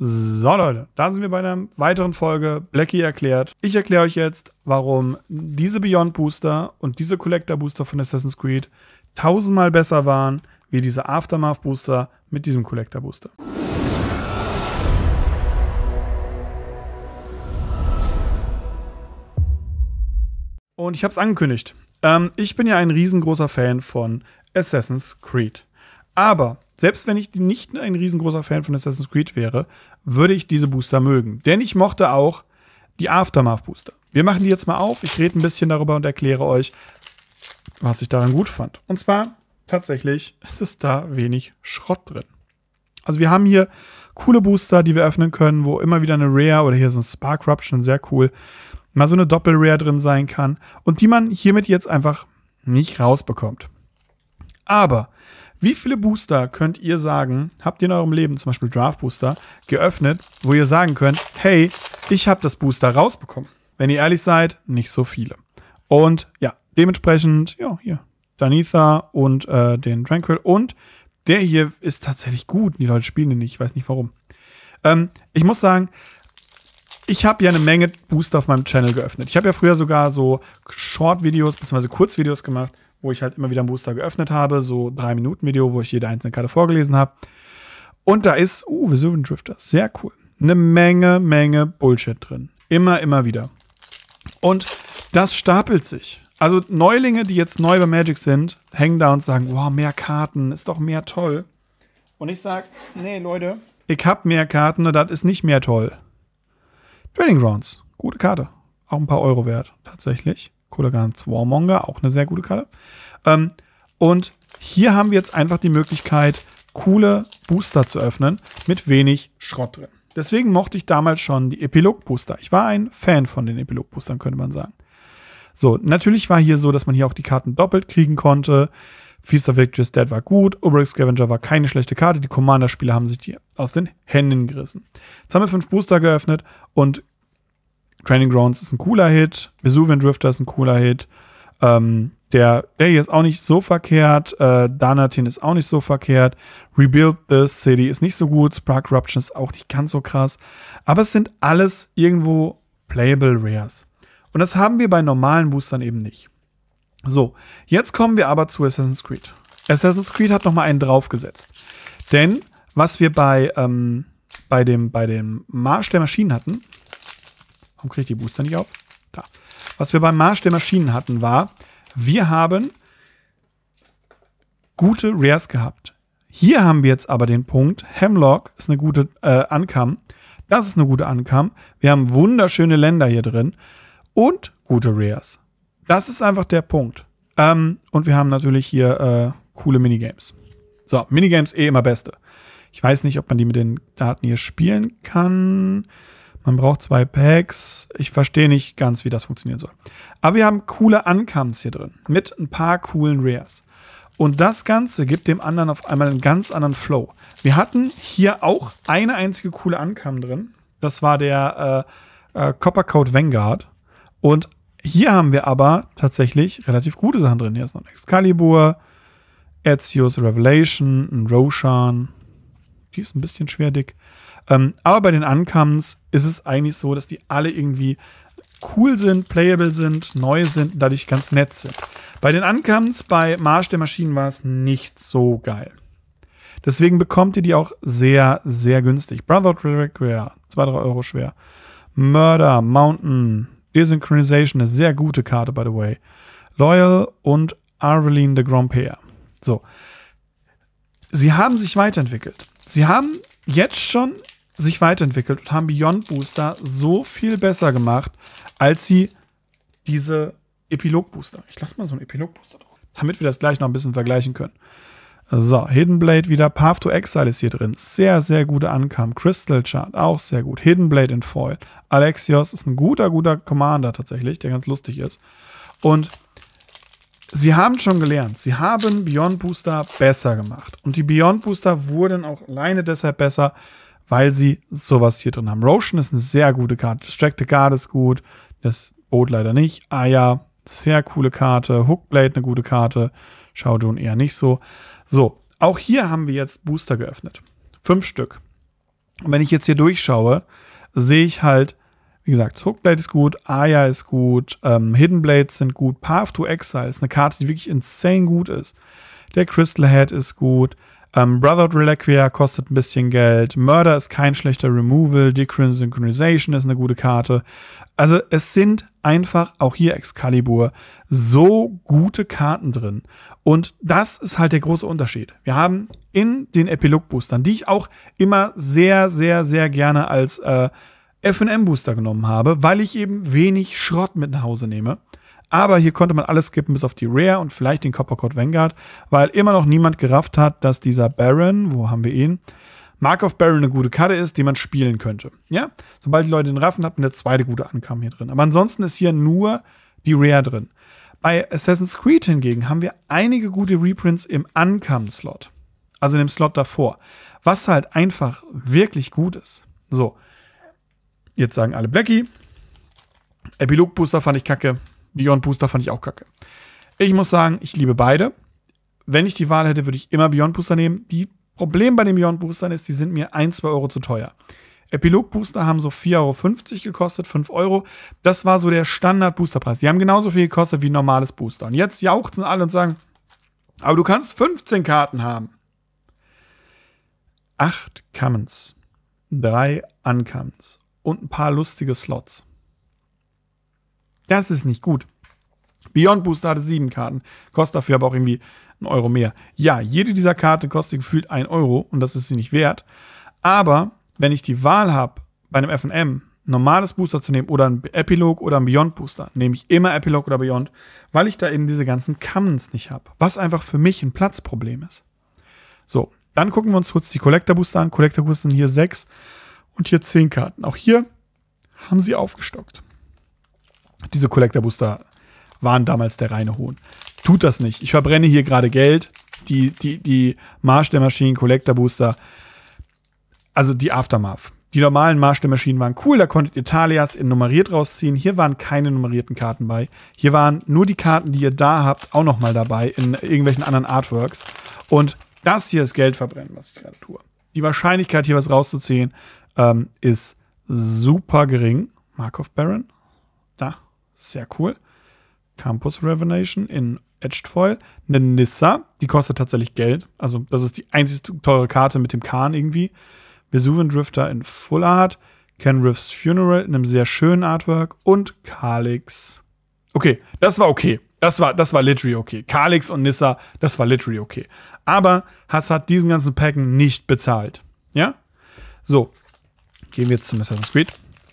So Leute, da sind wir bei einer weiteren Folge Blackie erklärt. Ich erkläre euch jetzt, warum diese Beyond Booster und diese Collector Booster von Assassin's Creed tausendmal besser waren, wie diese Aftermath Booster mit diesem Collector Booster. Und ich habe es angekündigt. Ähm, ich bin ja ein riesengroßer Fan von Assassin's Creed. Aber selbst wenn ich nicht ein riesengroßer Fan von Assassin's Creed wäre, würde ich diese Booster mögen. Denn ich mochte auch die Aftermath-Booster. Wir machen die jetzt mal auf. Ich rede ein bisschen darüber und erkläre euch, was ich daran gut fand. Und zwar tatsächlich ist es da wenig Schrott drin. Also wir haben hier coole Booster, die wir öffnen können, wo immer wieder eine Rare oder hier so ein Spark Ruption, sehr cool, mal so eine Doppel-Rare drin sein kann und die man hiermit jetzt einfach nicht rausbekommt. Aber wie viele Booster könnt ihr sagen, habt ihr in eurem Leben, zum Beispiel Draft Booster, geöffnet, wo ihr sagen könnt, hey, ich habe das Booster rausbekommen? Wenn ihr ehrlich seid, nicht so viele. Und ja, dementsprechend, ja, hier, Danitha und äh, den Tranquil. Und der hier ist tatsächlich gut. Die Leute spielen den nicht, ich weiß nicht warum. Ähm, ich muss sagen, ich habe ja eine Menge Booster auf meinem Channel geöffnet. Ich habe ja früher sogar so Short-Videos bzw. Kurzvideos gemacht wo ich halt immer wieder ein Booster geöffnet habe, so drei Minuten Video, wo ich jede einzelne Karte vorgelesen habe. Und da ist, uh, Vesuvian Drifter, sehr cool. Eine Menge, Menge Bullshit drin. Immer, immer wieder. Und das stapelt sich. Also Neulinge, die jetzt neu bei Magic sind, hängen da und sagen, wow, mehr Karten, ist doch mehr toll. Und ich sag, nee, Leute, ich hab mehr Karten ne, das ist nicht mehr toll. Trading Grounds, gute Karte. Auch ein paar Euro wert, tatsächlich. Kodagans Warmonger, auch eine sehr gute Karte. Ähm, und hier haben wir jetzt einfach die Möglichkeit, coole Booster zu öffnen mit wenig Schrott drin. Deswegen mochte ich damals schon die Epilog-Booster. Ich war ein Fan von den Epilog-Boostern, könnte man sagen. So, natürlich war hier so, dass man hier auch die Karten doppelt kriegen konnte. Feast of Victory's Dead war gut, Oberic Scavenger war keine schlechte Karte, die Commander-Spieler haben sich die aus den Händen gerissen. Jetzt haben wir fünf Booster geöffnet und Training Grounds ist ein cooler Hit. Vesuvian Drifter ist ein cooler Hit. Ähm, der Day ist auch nicht so verkehrt. Äh, Danatin ist auch nicht so verkehrt. Rebuild the City ist nicht so gut. Spark Corruption ist auch nicht ganz so krass. Aber es sind alles irgendwo playable Rares. Und das haben wir bei normalen Boostern eben nicht. So, jetzt kommen wir aber zu Assassin's Creed. Assassin's Creed hat nochmal einen draufgesetzt. Denn was wir bei, ähm, bei, dem, bei dem Marsch der Maschinen hatten, Warum kriege ich die Booster nicht auf? Da. Was wir beim Marsch der Maschinen hatten, war, wir haben gute Rares gehabt. Hier haben wir jetzt aber den Punkt, Hemlock ist eine gute äh, Ankam. Das ist eine gute Ankam. Wir haben wunderschöne Länder hier drin und gute Rares. Das ist einfach der Punkt. Ähm, und wir haben natürlich hier äh, coole Minigames. So, Minigames eh immer beste. Ich weiß nicht, ob man die mit den Daten hier spielen kann. Man braucht zwei Packs. Ich verstehe nicht ganz, wie das funktionieren soll. Aber wir haben coole Uncomes hier drin. Mit ein paar coolen Rares. Und das Ganze gibt dem anderen auf einmal einen ganz anderen Flow. Wir hatten hier auch eine einzige coole Ankam drin. Das war der äh, äh, Coppercoat Vanguard. Und hier haben wir aber tatsächlich relativ gute Sachen drin. Hier ist noch ein Excalibur, Ezio's Revelation, ein Roshan. Die ist ein bisschen schwer dick. Ähm, aber bei den Uncommons ist es eigentlich so, dass die alle irgendwie cool sind, playable sind, neu sind und dadurch ganz nett sind. Bei den Uncommons bei Marsch der Maschinen war es nicht so geil. Deswegen bekommt ihr die auch sehr, sehr günstig. Brotherhood Require, 2-3 Euro schwer. Murder, Mountain, Desynchronization, eine sehr gute Karte, by the way. Loyal und Arveline de Grand Père. So. Sie haben sich weiterentwickelt. Sie haben jetzt schon sich weiterentwickelt und haben Beyond Booster so viel besser gemacht, als sie diese Epilog Booster. Ich lasse mal so einen Epilog Booster drauf, damit wir das gleich noch ein bisschen vergleichen können. So, Hidden Blade wieder. Path to Exile ist hier drin. Sehr, sehr gute Ankam. Crystal Chart auch sehr gut. Hidden Blade in Foil. Alexios ist ein guter, guter Commander tatsächlich, der ganz lustig ist. Und sie haben schon gelernt. Sie haben Beyond Booster besser gemacht. Und die Beyond Booster wurden auch alleine deshalb besser, weil sie sowas hier drin haben. Roshan ist eine sehr gute Karte. Distracted Guard ist gut. Das Boot leider nicht. Aya, sehr coole Karte. Hookblade, eine gute Karte. Shaojun eher nicht so. So, auch hier haben wir jetzt Booster geöffnet. Fünf Stück. Und wenn ich jetzt hier durchschaue, sehe ich halt, wie gesagt, Hookblade ist gut, Aya ist gut, ähm, Hidden Blades sind gut, Path to Exile ist eine Karte, die wirklich insane gut ist. Der Crystal Head ist gut, ähm, Brotherhood Reliquia kostet ein bisschen Geld. Murder ist kein schlechter Removal. Decrin Synchronization ist eine gute Karte. Also es sind einfach auch hier Excalibur so gute Karten drin. Und das ist halt der große Unterschied. Wir haben in den Epilog-Boostern, die ich auch immer sehr, sehr, sehr gerne als äh, FM-Booster genommen habe, weil ich eben wenig Schrott mit nach Hause nehme aber hier konnte man alles skippen, bis auf die Rare und vielleicht den Coppercode Vanguard, weil immer noch niemand gerafft hat, dass dieser Baron, wo haben wir ihn, Mark of Baron eine gute Karte ist, die man spielen könnte. Ja? Sobald die Leute den raffen, hat man eine zweite gute Ankam hier drin. Aber ansonsten ist hier nur die Rare drin. Bei Assassin's Creed hingegen haben wir einige gute Reprints im Ankam-Slot. Also in dem Slot davor. Was halt einfach wirklich gut ist. So. Jetzt sagen alle Blackie. Epilog-Booster fand ich kacke. Beyond Booster fand ich auch kacke. Ich muss sagen, ich liebe beide. Wenn ich die Wahl hätte, würde ich immer Beyond Booster nehmen. Die Problem bei den Beyond Boostern ist, die sind mir 1, 2 Euro zu teuer. Epilog Booster haben so 4,50 Euro gekostet, 5 Euro. Das war so der Standard Boosterpreis. Die haben genauso viel gekostet wie ein normales Booster. Und jetzt jauchzen alle und sagen, aber du kannst 15 Karten haben. 8 Commons, 3 Uncommons und ein paar lustige Slots. Das ist nicht gut. Beyond Booster hatte sieben Karten, kostet dafür aber auch irgendwie einen Euro mehr. Ja, jede dieser Karten kostet gefühlt einen Euro und das ist sie nicht wert. Aber wenn ich die Wahl habe, bei einem FM normales Booster zu nehmen oder ein Epilog oder ein Beyond Booster, nehme ich immer Epilog oder Beyond, weil ich da eben diese ganzen Commons nicht habe. Was einfach für mich ein Platzproblem ist. So, dann gucken wir uns kurz die Collector Booster an. Collector Booster sind hier sechs und hier zehn Karten. Auch hier haben sie aufgestockt. Diese Collector Booster waren damals der reine Hohn. Tut das nicht. Ich verbrenne hier gerade Geld. Die, die, die Marsch der Maschinen, Collector Booster, also die Aftermath. Die normalen Marsch der Maschinen waren cool, da konntet ihr Talias in nummeriert rausziehen. Hier waren keine nummerierten Karten bei. Hier waren nur die Karten, die ihr da habt, auch nochmal dabei in irgendwelchen anderen Artworks. Und das hier ist Geld verbrennen, was ich gerade tue. Die Wahrscheinlichkeit, hier was rauszuziehen, ähm, ist super gering. Markov Baron, sehr cool. Campus Revenation in Edged Foil. Eine Nissa, die kostet tatsächlich Geld. Also, das ist die einzig teure Karte mit dem Kahn irgendwie. Vesuvian Drifter in Full Art. Ken Riffs Funeral in einem sehr schönen Artwork. Und Kalix. Okay, das war okay. Das war, das war literally okay. Kalix und Nissa, das war literally okay. Aber Hass hat diesen ganzen Packen nicht bezahlt. Ja? So. Gehen wir jetzt zum Assassin's Creed.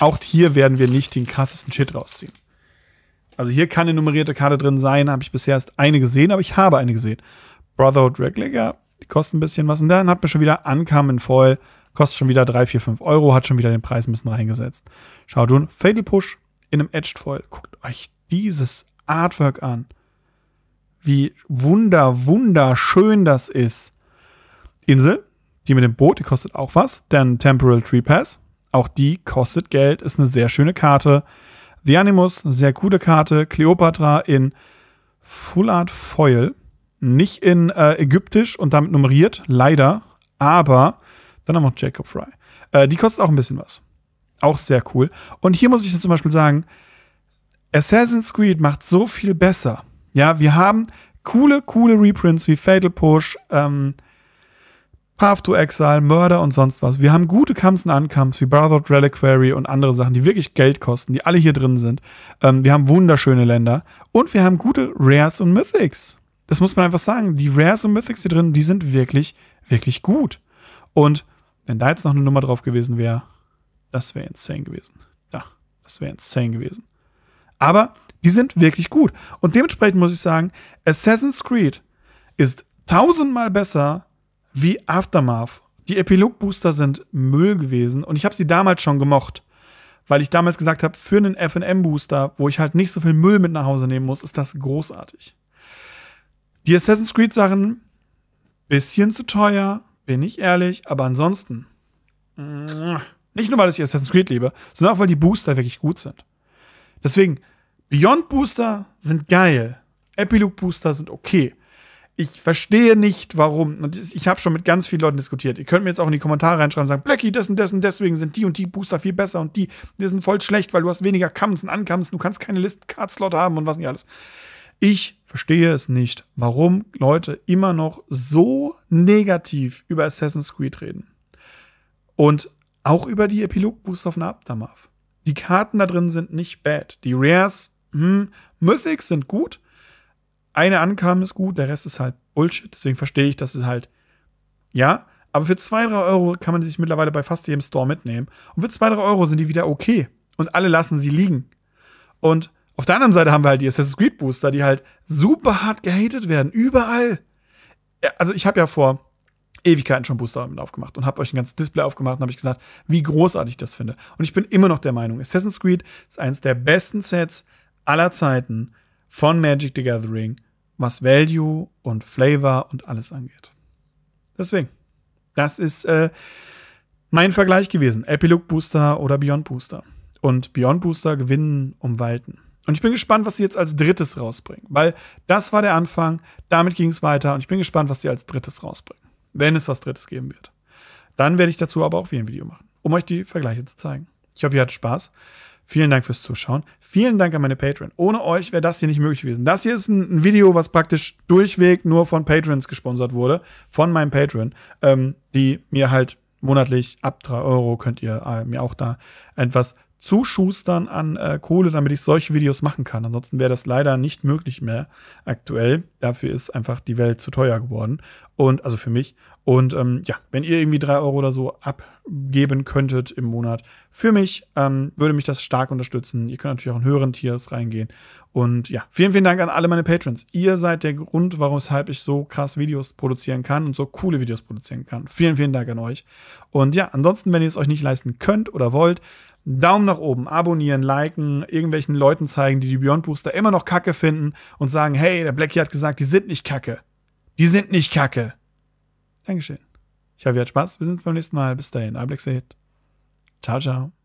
Auch hier werden wir nicht den krassesten Shit rausziehen. Also hier kann eine nummerierte Karte drin sein, habe ich bisher erst eine gesehen, aber ich habe eine gesehen. Brotherhood Reglager, die kostet ein bisschen was. Und dann hat man schon wieder Ankam in Foil, kostet schon wieder 3, 4, 5 Euro, hat schon wieder den Preis ein bisschen reingesetzt. Schaut nun, Fatal Push in einem Edged Foil. Guckt euch dieses Artwork an. Wie wunder, wunderschön das ist. Insel, die mit dem Boot, die kostet auch was. Dann Temporal Tree Pass, auch die kostet Geld, ist eine sehr schöne Karte. The Animus, sehr coole Karte. Cleopatra in Full Art Foil. Nicht in äh, Ägyptisch und damit nummeriert, leider. Aber dann haben wir noch Jacob Fry. Äh, die kostet auch ein bisschen was. Auch sehr cool. Und hier muss ich zum Beispiel sagen, Assassin's Creed macht so viel besser. Ja, wir haben coole, coole Reprints wie Fatal Push, ähm, Path to Exile, Mörder und sonst was. Wir haben gute Kamps und Ankamps wie Brotherhood Reliquary und andere Sachen, die wirklich Geld kosten, die alle hier drin sind. Ähm, wir haben wunderschöne Länder und wir haben gute Rares und Mythics. Das muss man einfach sagen. Die Rares und Mythics hier drin, die sind wirklich, wirklich gut. Und wenn da jetzt noch eine Nummer drauf gewesen wäre, das wäre insane gewesen. Ja, das wäre insane gewesen. Aber die sind wirklich gut. Und dementsprechend muss ich sagen, Assassin's Creed ist tausendmal besser wie Aftermath. Die Epilog-Booster sind Müll gewesen und ich habe sie damals schon gemocht, weil ich damals gesagt habe, für einen FNM-Booster, wo ich halt nicht so viel Müll mit nach Hause nehmen muss, ist das großartig. Die Assassin's Creed-Sachen, bisschen zu teuer, bin ich ehrlich, aber ansonsten, nicht nur weil ich Assassin's Creed liebe, sondern auch weil die Booster wirklich gut sind. Deswegen, Beyond Booster sind geil, Epilogue Booster sind okay ich verstehe nicht, warum. Und ich habe schon mit ganz vielen Leuten diskutiert. Ihr könnt mir jetzt auch in die Kommentare reinschreiben und sagen, Blackie, das und das und deswegen sind die und die Booster viel besser und die, die sind voll schlecht, weil du hast weniger Commons und Uncommons, du kannst keine list card slot haben und was nicht alles. Ich verstehe es nicht, warum Leute immer noch so negativ über Assassin's Creed reden. Und auch über die Epilog-Booster von Abdamav. Die Karten da drin sind nicht bad. Die Rares, hm, Mythics sind gut, eine Ankam ist gut, der Rest ist halt Bullshit. Deswegen verstehe ich, dass es halt, ja, aber für 2, 3 Euro kann man sich mittlerweile bei fast jedem Store mitnehmen. Und für 2, 3 Euro sind die wieder okay. Und alle lassen sie liegen. Und auf der anderen Seite haben wir halt die Assassin's Creed Booster, die halt super hart gehatet werden. Überall. Also ich habe ja vor Ewigkeiten schon Booster damit aufgemacht und habe euch ein ganzes Display aufgemacht und habe ich gesagt, wie großartig ich das finde. Und ich bin immer noch der Meinung, Assassin's Creed ist eines der besten Sets aller Zeiten von Magic the Gathering was Value und Flavor und alles angeht. Deswegen, das ist äh, mein Vergleich gewesen. Epilogue Booster oder Beyond Booster. Und Beyond Booster gewinnen um Weiten. Und ich bin gespannt, was sie jetzt als drittes rausbringen. Weil das war der Anfang, damit ging es weiter. Und ich bin gespannt, was sie als drittes rausbringen. Wenn es was drittes geben wird. Dann werde ich dazu aber auch wieder ein Video machen, um euch die Vergleiche zu zeigen. Ich hoffe, ihr hattet Spaß. Vielen Dank fürs Zuschauen. Vielen Dank an meine Patreon. Ohne euch wäre das hier nicht möglich gewesen. Das hier ist ein, Video, was praktisch durchweg nur von Patrons gesponsert wurde, von meinem Patreon, ähm, die mir halt monatlich ab drei Euro könnt ihr äh, mir auch da etwas zuschustern an äh, Kohle, damit ich solche Videos machen kann. Ansonsten wäre das leider nicht möglich mehr aktuell. Dafür ist einfach die Welt zu teuer geworden. Und also für mich. Und ähm, ja, wenn ihr irgendwie 3 Euro oder so abgeben könntet im Monat für mich, ähm, würde mich das stark unterstützen. Ihr könnt natürlich auch in höheren Tiers reingehen. Und ja, vielen, vielen Dank an alle meine Patrons. Ihr seid der Grund, warum weshalb ich so krass Videos produzieren kann und so coole Videos produzieren kann. Vielen, vielen Dank an euch. Und ja, ansonsten, wenn ihr es euch nicht leisten könnt oder wollt, Daumen nach oben, abonnieren, liken, irgendwelchen Leuten zeigen, die die Beyond Booster immer noch kacke finden und sagen, hey, der Blackie hat gesagt, die sind nicht kacke. Die sind nicht kacke. Dankeschön. Ich hoffe, ihr habt Spaß. Wir sehen uns beim nächsten Mal. Bis dahin. Ablexer Hit. Ciao, ciao.